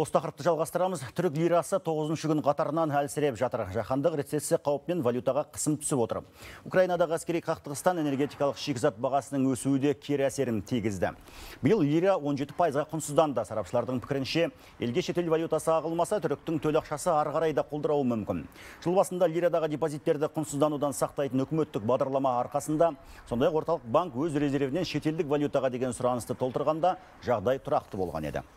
Осы тақырыпты жалғастырамыз. Түрік лирасы 9-шы күн қатарынан әлсіреп жатыр. Жаһандық рецессия қауіппен валютаға қысым түсіп отыр. Украинадағы әскери қақтығыстан энергетикалық шикізат бағасының өсуі де кері әсерін тигізді. Биыл лира 17 пайызға құнсызданды. Сарапшылардың пікірінше, елге шетел валютасы ағылмаса, түріктің төл ақшасы ары қарай да құлдырауы мүмкін. Жыл басында лирадағы депозиттерді құнсызданудан сақтайтын үкіметтік бағдарлама арқасында, сондай ақ орталық банк өз резервінен шетелдік валютаға деген сұранысты толтырғанда жағдай тұрақты болған еді.